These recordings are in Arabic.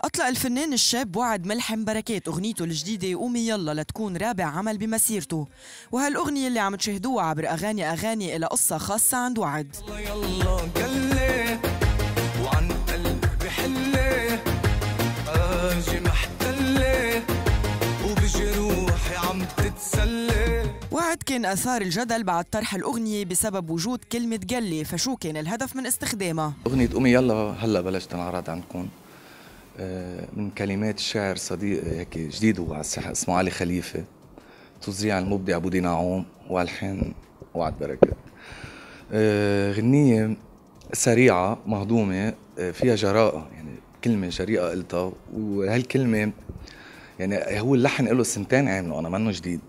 أطلق الفنان الشاب وعد ملحم بركات أغنيته الجديدة قومي يلا لتكون رابع عمل بمسيرته وهالأغنية اللي عم تشاهدوها عبر أغاني أغاني إلى قصة خاصة عند وعد يلا يلا قلي وعن قلبي آجي وبجروحي عم تتسلي وعد كان أثار الجدل بعد طرح الأغنية بسبب وجود كلمة قلي فشو كان الهدف من استخدامها؟ أغنية قومي يلا هلا بلشت انعرض عندكم آه، من كلمات الشاعر صديق آه، هيك جديد هو على الساحه اسمه علي خليفه تزيع المبدع ابو ديناعوم والحين وعد بركات آه، غنية سريعة مهضومة فيها جراءة يعني كلمة جريئة قلتها وهالكلمة يعني هو اللحن له سنتين عامله أنا منه جديد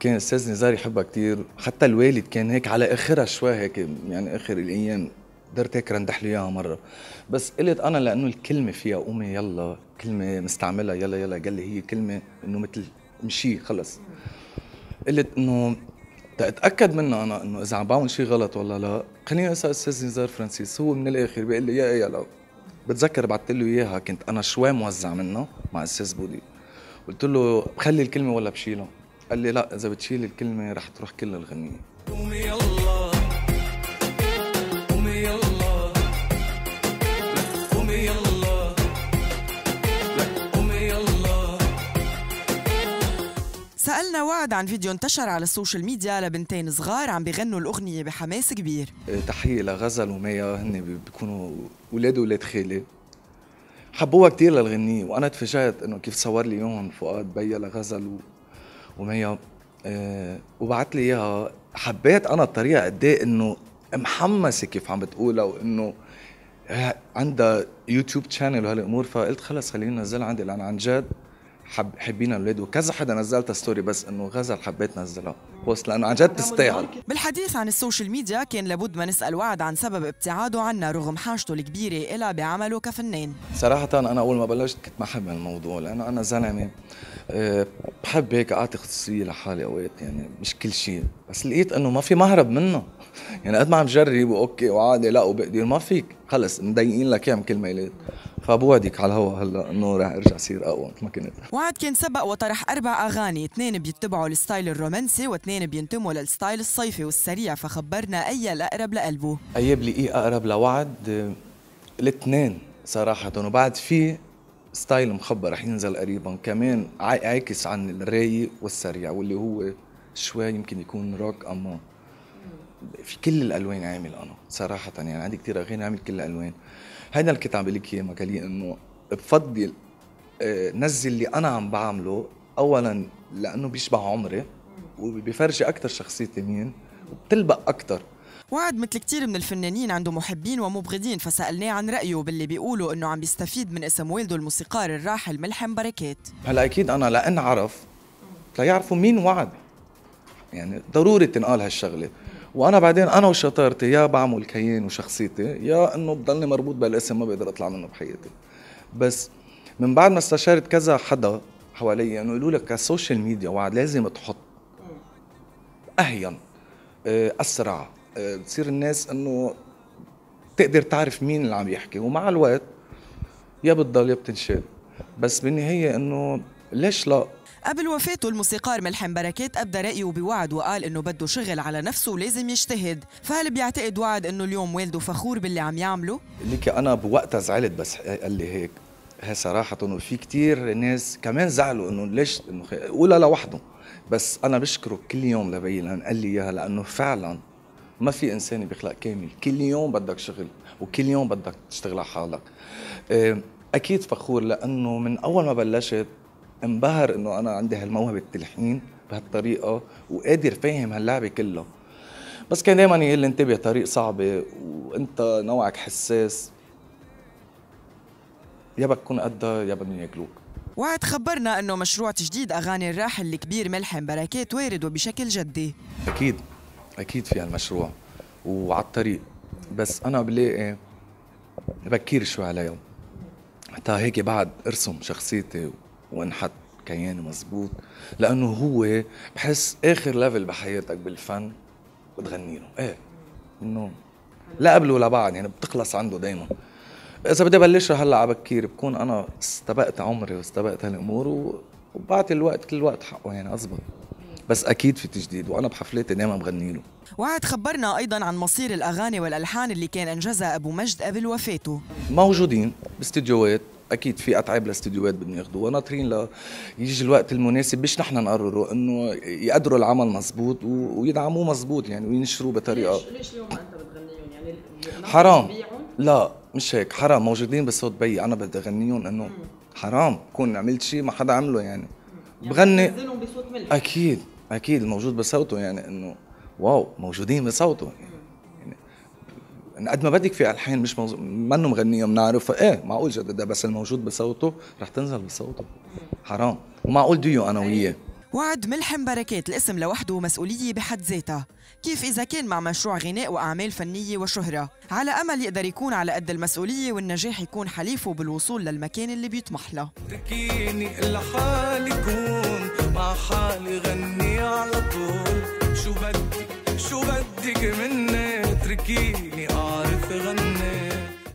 كان أستاذ نزار يحبها كثير حتى الوالد كان هيك على آخرها شوي هيك يعني آخر الأيام قدرت هيك رندح لي اياها مره بس قلت انا لانه الكلمه فيها قومي يلا كلمه مستعملها يلا يلا قال لي هي كلمه انه مثل مشي خلص قلت انه تأكد منه انا انه اذا عم بعمل شيء غلط ولا لا خليني اسال استاذ نزار فرانسيس هو من الاخر بيقول لي يا يا لا بتذكر بعثت له اياها كنت انا شوي موزع منه مع استاذ بودي قلت له خلي الكلمه ولا بشيلها قال لي لا اذا بتشيل الكلمه رح تروح كل الغنيه قومي يلا سألنا وعد عن فيديو انتشر على السوشيال ميديا لبنتين صغار عم بيغنوا الأغنية بحماس كبير إيه، تحية لغزل وميا هن بيكونوا أولاد أولاد خالي حبوها كتير للغنية وأنا تفاجأت إنه كيف صور لي إياهم فؤاد بيا لغزل و... وميا أه وبعت لي إياها حبيت أنا الطريقة قد إيه إنه محمسة كيف عم بتقولها وإنه عندها يوتيوب شانل وهالامور فقلت خلص خليني انزلها عندي لان عن جد حب حبينا الاولاد وكذا حدا نزلت ستوري بس انه غزل حبيت نزلها بوست لانه عن جد تستاهل بالحديث عن السوشيال ميديا كان لابد ما نسال وعد عن سبب ابتعاده عنا رغم حاجته الكبيره إلى بعمله كفنان صراحه انا اول ما بلشت كنت ما احب الموضوع لانه انا زلمه يعني، آه، بحب هيك اعطي خصوصيه لحالي اوقات يعني مش كل شيء بس لقيت انه ما في مهرب منه يعني قد ما عم جرب واوكي وعادي لا وبقدر ما فيك خلص مضايقين لك اياها كل ميلاد فبوعدك على الهوا هلا انه رح ارجع صير اقوى مثل ما كنت وعد كان سبق وطرح اربع اغاني اثنين بيتبعوا الستايل الرومانسي واثنين بينتموا للستايل الصيفي والسريع فخبرنا اي الاقرب لقلبه اي ايه اقرب لوعد الاثنين صراحه وبعد في ستايل مخبى رح ينزل قريبا كمان عاكس عن الرايق والسريع واللي هو شوي يمكن يكون روك اما في كل الالوان عامل انا صراحه يعني عندي كثير اغاني عامل كل الالوان هيدا اللي كنت عم بقول لك اياه مكالي انه بفضل آه، نزل اللي انا عم بعمله اولا لانه بيشبه عمري وبيفرجي اكثر شخصيتي مين وبتلبق اكثر وعد مثل كثير من الفنانين عنده محبين ومبغضين فسالناه عن رايه باللي بيقولوا انه عم بيستفيد من اسم والده الموسيقار الراحل ملحم بركات هلا اكيد انا لان عرف ليعرفوا مين وعد يعني ضروري تنقال هالشغله وانا بعدين انا وشطارتي يا بعمل كيان وشخصيتي يا انه بضلني مربوط بالاسم ما بقدر اطلع منه بحياتي بس من بعد ما استشارت كذا حدا حواليا انه يقولوا لك على السوشيال ميديا وعد لازم تحط اهين آه، اسرع بتصير آه، الناس انه تقدر تعرف مين اللي عم يحكي ومع الوقت يا بتضل يا بتنشال بس بالنهايه انه ليش لا قبل وفاته الموسيقار ملحم بركات أبدى رأيه بوعد وقال إنه بده شغل على نفسه ولازم يجتهد فهل بيعتقد وعد إنه اليوم والده فخور باللي عم يعمله؟ ليك أنا بوقتها زعلت بس قال لي هيك هي صراحة وفي كتير ناس كمان زعلوا انه ليش انه ولا لوحده بس انا بشكره كل يوم لبيي لان قال لي اياها لانه فعلا ما في انسان بيخلق كامل كل يوم بدك شغل وكل يوم بدك تشتغل على حالك آه، اكيد فخور لانه من اول ما بلشت انبهر انه انا عندي هالموهبه التلحين بهالطريقه وقادر فاهم هاللعبه كلها بس كان دائما يقول لي انتبه طريق صعبه وانت نوعك حساس يا بدك تكون قدها يا بدهم ياكلوك وعد خبرنا انه مشروع تجديد اغاني الراحل الكبير ملحم بركات وارد وبشكل جدي اكيد اكيد في هالمشروع وعلى الطريق بس انا بلاقي بكير شوي عليهم حتى هيك بعد ارسم شخصيتي وانحط كيان مزبوط لانه هو بحس اخر ليفل بحياتك بالفن بتغني له ايه انه لا قبل ولا بعد يعني بتخلص عنده دائما اذا بدي بلش هلا على بكير بكون انا استبقت عمري واستبقت هالامور وبعطي الوقت كل الوقت حقه يعني اظبط بس اكيد في تجديد وانا بحفلاتي دائما بغني له وعد خبرنا ايضا عن مصير الاغاني والالحان اللي كان انجزها ابو مجد قبل وفاته موجودين باستديوهات اكيد في اتعاب لاستديوهات بدهم ياخذوها ناطرين ليجي الوقت المناسب مش نحن نقرروا انه يقدروا العمل مزبوط ويدعموه مزبوط يعني وينشروه بطريقه ليش ليش اليوم انت بتغنيهم يعني حرام لا مش هيك حرام موجودين بصوت بي انا بدي اغنيهم انه حرام كون عملت شيء ما حدا عمله يعني, يعني بغني بصوت ملك. اكيد اكيد موجود بصوته يعني انه واو موجودين بصوته يعني يعني قد ما بدك في الحين مش موز... منه مغنيه بنعرفها ايه معقول جددها بس الموجود بصوته رح تنزل بصوته حرام ومعقول ديو انا وياه وعد ملحم بركات الاسم لوحده مسؤولية بحد ذاتها كيف إذا كان مع مشروع غناء وأعمال فنية وشهرة على أمل يقدر يكون على قد المسؤولية والنجاح يكون حليفه بالوصول للمكان اللي بيطمح له تركيني لحالي كون مع حالي غني على طول شو بدي شو بدك مني اتركيني اعرف غني